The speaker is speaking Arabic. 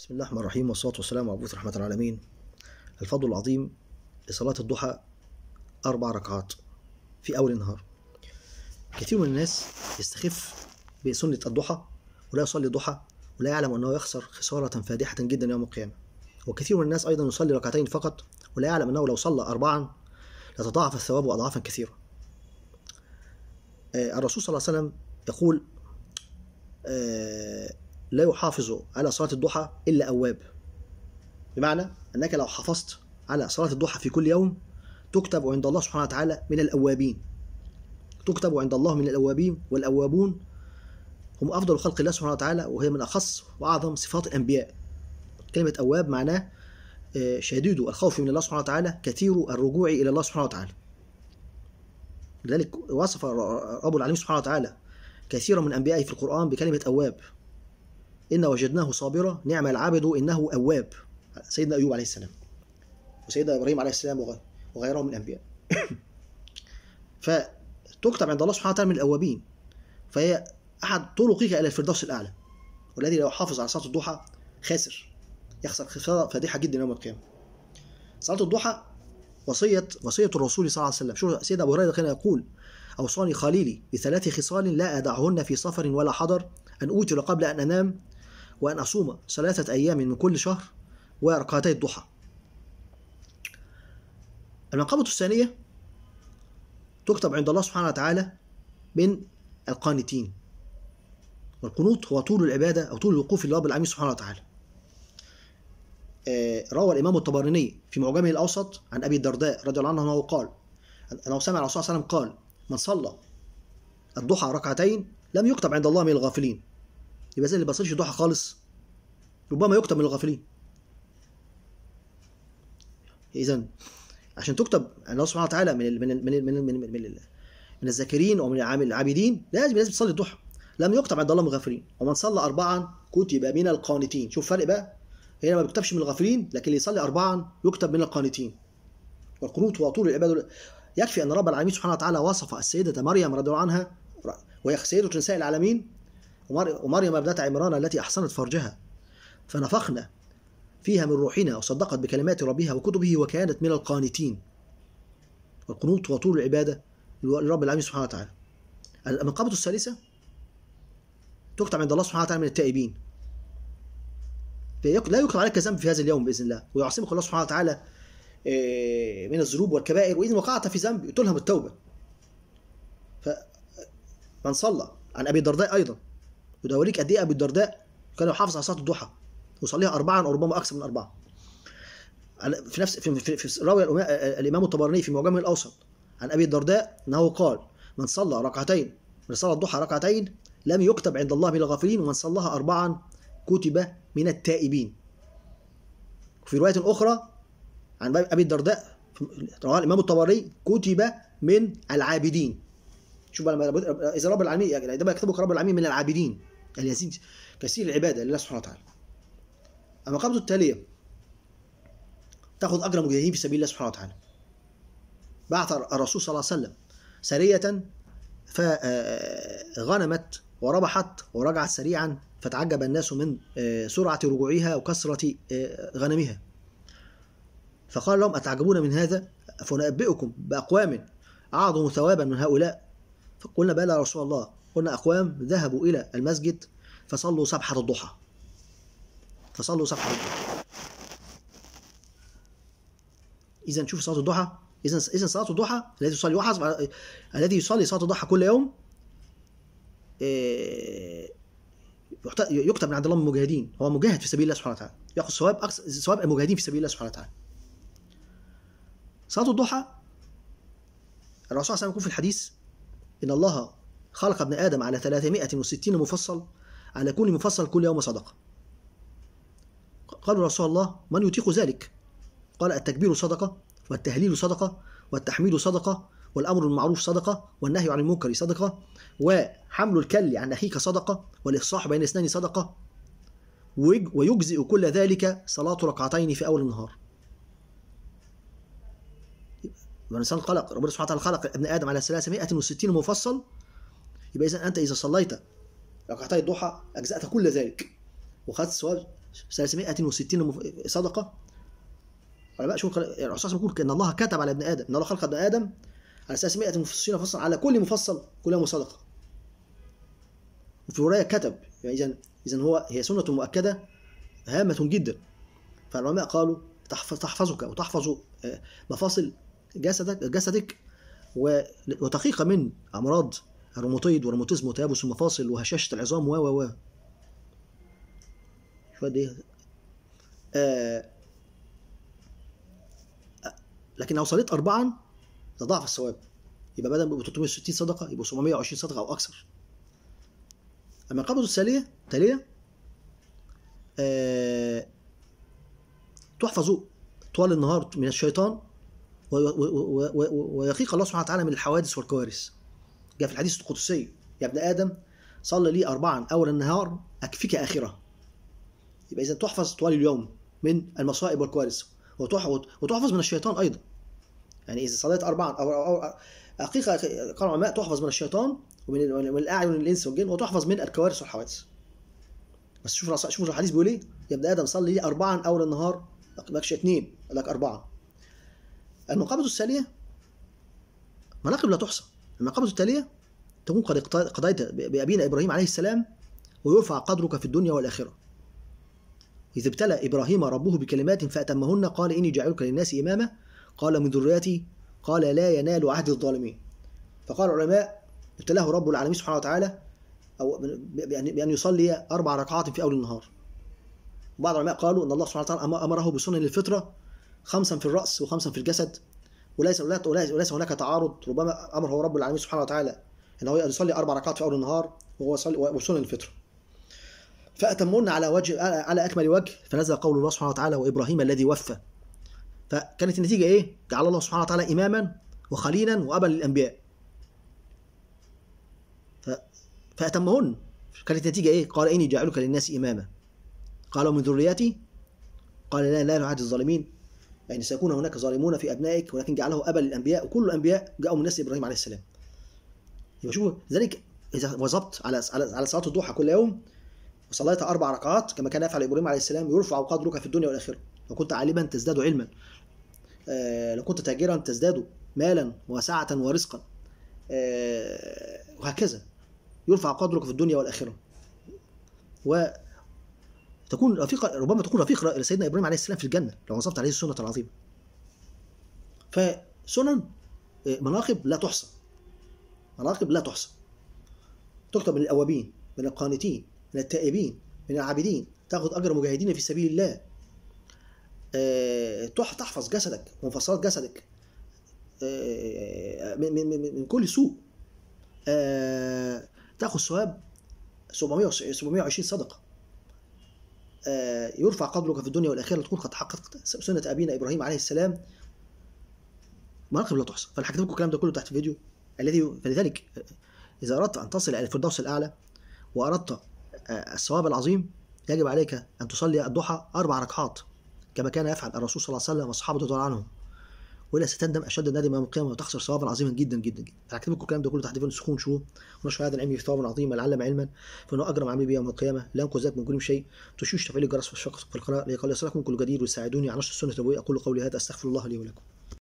بسم الله الرحمن الرحيم والصلاة والسلام على عبوث رحمة العالمين الفضل العظيم لصلاة الضحى أربع ركعات في أول النهار كثير من الناس يستخف بسنة الضحى ولا يصلي الضحى ولا يعلم أنه يخسر خسارة فادحة جدا يوم القيامة وكثير من الناس أيضا يصلي ركعتين فقط ولا يعلم أنه لو صلى أربعا لتضاعف الثواب أضعافا كثيرة آه، الرسول صلى الله عليه وسلم يقول آه، لا يحافظ على صلاة الضحى إلا أواب بمعنى أنك لو حافظت على صلاة الضحى في كل يوم تكتب عند الله سبحانه وتعالى من الأوابين تكتب عند الله من الأوابين والأوابون هم أفضل خلق الله سبحانه وتعالى وهي من أخص وأعظم صفات الأنبياء كلمة أواب معناه آه، شديد الخوف من الله سبحانه وتعالى كثير الرجوع إلى الله سبحانه وتعالى لذلك وصف رب العالمين سبحانه وتعالى كثيرا من أنبيائه في القرآن بكلمة أواب إن وجدناه صابرا نعم العبد إنه أواب سيدنا أيوب عليه السلام وسيدنا إبراهيم عليه السلام وغيرهم من الأنبياء فتكتب عند الله سبحانه وتعالى من الأوابين فهي أحد طرقك إلى الفردوس الأعلى والذي لو حافظ على صلاة الضحى خاسر يخسر خسارة فادحة جدا يوم القيامة صلاة الضحى وصية وصية الرسول صلى الله عليه وسلم سيدنا أبو هريرة كان يقول أوصاني خليلي بثلاث خصال لا أدعهن في سفر ولا حضر أن أوتر قبل أن أنام وأن أصوم ثلاثة أيام من كل شهر وركعتي الضحى المقامة الثانية تكتب عند الله سبحانه وتعالى من القانتين والقنوط هو طول العبادة أو طول الوقوف لله بالعميد سبحانه وتعالى آه، روى الإمام الطبراني في معجمه الأوسط عن أبي الدرداء رضي الله عنه أنه قال أنه سمع الرسول صلى الله عليه وسلم قال من صلى الضحى ركعتين لم يكتب عند الله من الغافلين يبقى زي اللي بصلش ضحى خالص ربما يكتب من الغافلين اذا عشان تكتب يعني الله سبحانه وتعالى من ال من من من من, من, من الذاكرين ومن العابدين لازم لازم تصلي الضحى لم يكتب عند الله من الغافلين ومن صلى اربعا كتب من القانتين شوف فرق بقى هنا ما بيكتبش من الغافلين لكن اللي يصلي اربعا يكتب من القانتين والقنوت هو طول العباده يكفي ان رب العالمين سبحانه وتعالى وصف السيده مريم رضي الله عنها وهي سيده نساء العالمين ومريم ابنة عمران التي أحصنت فرجها فنفخنا فيها من روحنا وصدقت بكلمات ربها وكتبه وكانت من القانتين القنوط وطول العبادة لرب العالمين سبحانه وتعالى المنقبة الثالثة تكتب عند الله سبحانه وتعالى من التائبين لا يكتب عليك ذنب في هذا اليوم باذن الله ويعصمك الله سبحانه وتعالى آه، من الذنوب والكبائر واذا وقعت في ذنب تلهم التوبه فمن صلى عن ابي الدرداء ايضا وده يوريك قد ايه ابي الدرداء كان يحافظ على صلاه الضحى ويصليها اربعا او ربما اكثر من اربعه في نفس في, في في روي الامام الطبراني في معجمه الاوسط عن ابي الدرداء انه قال من صلى ركعتين من صلى الضحى ركعتين لم يكتب عند الله من الغافلين ومن صلاها اربعا كتب من التائبين في روايه اخرى عن ابي الدرداء رواه الامام الطبري كتب من العابدين شوف بقى اذا رب العالمين ده بقى يكتبك رب العالمين من العابدين اليزيد كثير العبادة لله سبحانه وتعالى أما قبضة التالية تأخذ أجر مجاهدين في سبيل الله سبحانه وتعالى بعث الرسول صلى الله عليه وسلم سرية فغنمت آه، آه، وربحت ورجعت سريعا فتعجب الناس من آه، سرعة رجوعها وكثرة غنمها فقال لهم أتعجبون من هذا فننبئكم بأقوام أعظم ثوابا من هؤلاء فقلنا بلى رسول الله قلنا أقوام ذهبوا إلى المسجد فصلوا سبحة الضحى فصلوا سبحة الضحى إذا شوف صلاة الضحى إذا إذا صلاة الضحى الذي يصلي وحص الذي يصلي صلاة الضحى كل يوم آه، يكتب من عند الله من المجاهدين هو مجاهد في سبيل الله سبحانه وتعالى ياخذ ثواب ثواب المجاهدين في سبيل الله سبحانه وتعالى صلاة الضحى الرسول صلى الله عليه وسلم يقول في الحديث إن الله خلق ابن آدم على 360 مفصل على كل مفصل كل يوم صدقة قالوا يا رسول الله من يطيق ذلك قال التكبير صدقة والتهليل صدقة والتحميد صدقة والأمر بالمعروف صدقة والنهي عن المنكر صدقة وحمل الكل عن أخيك صدقة والإفصاح بين اثنين صدقة ويجزئ كل ذلك صلاة ركعتين في أول النهار الإنسان خلق ربنا سبحانه وتعالى خلق ابن آدم على 360 مفصل يبقى إذا أنت إذا صليت ركعتي الضحى أجزأت كل ذلك وخدت ثواب 360 صدقة على بقى شوف الرسول بيقول ان الله كتب على ابن ادم ان الله خلق ابن ادم على اساس 100 مفصلين فصلا على كل مفصل كل يوم صدقه وفي الروايه كتب يعني اذا اذا هو هي سنه مؤكده هامه جدا فالعلماء قالوا تحفظك وتحفظ آه، مفاصل جسدك جسدك وتقيك من امراض الروماتويد والروماتيزم وتيابس المفاصل وهشاشة العظام و و و شوية دي آه، لكن لو صليت أربعا تضاعف الثواب يبقى بدل ب 360 صدقة يبقوا 720 صدقة أو أكثر أما القبضة التالية التالية تحفظ طوال النهار من الشيطان ويقيك الله سبحانه وتعالى من الحوادث والكوارث جاء في الحديث القدسي يا ابن آدم صلى لي أربعا أول النهار أكفيك آخرة يبقى إذا تحفظ طوال اليوم من المصائب والكوارث وتحفظ من الشيطان أيضا يعني إذا صليت أربعا أو, أو حقيقة قال العلماء تحفظ من الشيطان ومن من الأعين الإنس والجن وتحفظ من الكوارث والحوادث بس شوف شوف الحديث بيقول إيه يا ابن آدم صلي لي أربعا أول النهار ماكش اثنين لك أربعة المقابض الثانية مناقب لا تحصى قبضوا التالية تكون قد قضيت بأبينا إبراهيم عليه السلام ويرفع قدرك في الدنيا والآخرة إذ ابتلى إبراهيم ربه بكلمات فأتمهن قال إني جاعلك للناس إماما قال من ذريتي قال لا ينال عهد الظالمين فقال العلماء ابتلاه رب العالمين سبحانه وتعالى أو يعني بأن يصلي أربع ركعات في أول النهار بعض العلماء قالوا أن الله سبحانه وتعالى أمره بسنن الفطرة خمسا في الرأس وخمسا في الجسد وليس وليس, وليس هناك تعارض ربما امر هو رب العالمين سبحانه وتعالى ان هو يصلي اربع ركعات في اول النهار وهو يصلي وسنن الفطر فاتمون على وجه على اكمل وجه فنزل قول الله سبحانه وتعالى وابراهيم الذي وفى فكانت النتيجه ايه؟ جعل الله سبحانه وتعالى اماما وخليلا وابا للانبياء ف... فاتمهن كانت النتيجه ايه؟ قال اني جاعلك للناس اماما قالوا من ذريتي قال لا لا نعاد الظالمين يعني سيكون هناك ظالمون في أبنائك ولكن جعله أبا للأنبياء وكل الأنبياء جاءوا من نسل إبراهيم عليه السلام يبقى شوفوا ذلك إذا وظبت على على صلاة الضحى كل يوم وصليت أربع ركعات كما كان يفعل إبراهيم عليه السلام يرفع قدرك في الدنيا والآخرة لو كنت عالما تزداد علما آه لو كنت تاجرا تزداد مالا وسعة ورزقا آه وهكذا يرفع قدرك في الدنيا والآخرة و تكون رفيق ربما تكون رفيق سيدنا ابراهيم عليه السلام في الجنه لو وصفت عليه السنه العظيمه فسنن آه، مناقب لا تحصى مناقب لا تحصى تكتب من الاوابين من القانتين من التائبين من العابدين تاخذ اجر مجاهدين في سبيل الله أه تحفظ جسدك منفصلات جسدك أه من, من, من كل سوء أه تاخذ ثواب 720 صدقه آه، يرفع قدرك في الدنيا والآخرة تكون قد حققت سنة أبينا إبراهيم عليه السلام مناقب لا تحصى فأنا حكيت لكم الكلام ده كله تحت الفيديو الذي فلذلك آه، إذا أردت أن تصل إلى الفردوس الأعلى وأردت آه، الثواب العظيم يجب عليك أن تصلي الضحى أربع ركعات كما كان يفعل الرسول صلى الله عليه وسلم وأصحابه رضي عنهم ولا ستندم اشد الندم يوم القيامه وتخسر ثوابا عظيما جدا جدا جدا انا هكتب لكم الكلام ده كله تحت فيلم سخون شو ونشر هذا العلم في ثواب عظيم من علما فانه اجرم عمي بيوم يوم القيامه لا ينقذ ذلك من كل شيء تشوش تفعيل الجرس والشق في القراءه ليقال يصلكم كل جديد وساعدوني على نشر السنه النبويه اقول قولي هذا استغفر الله لي ولكم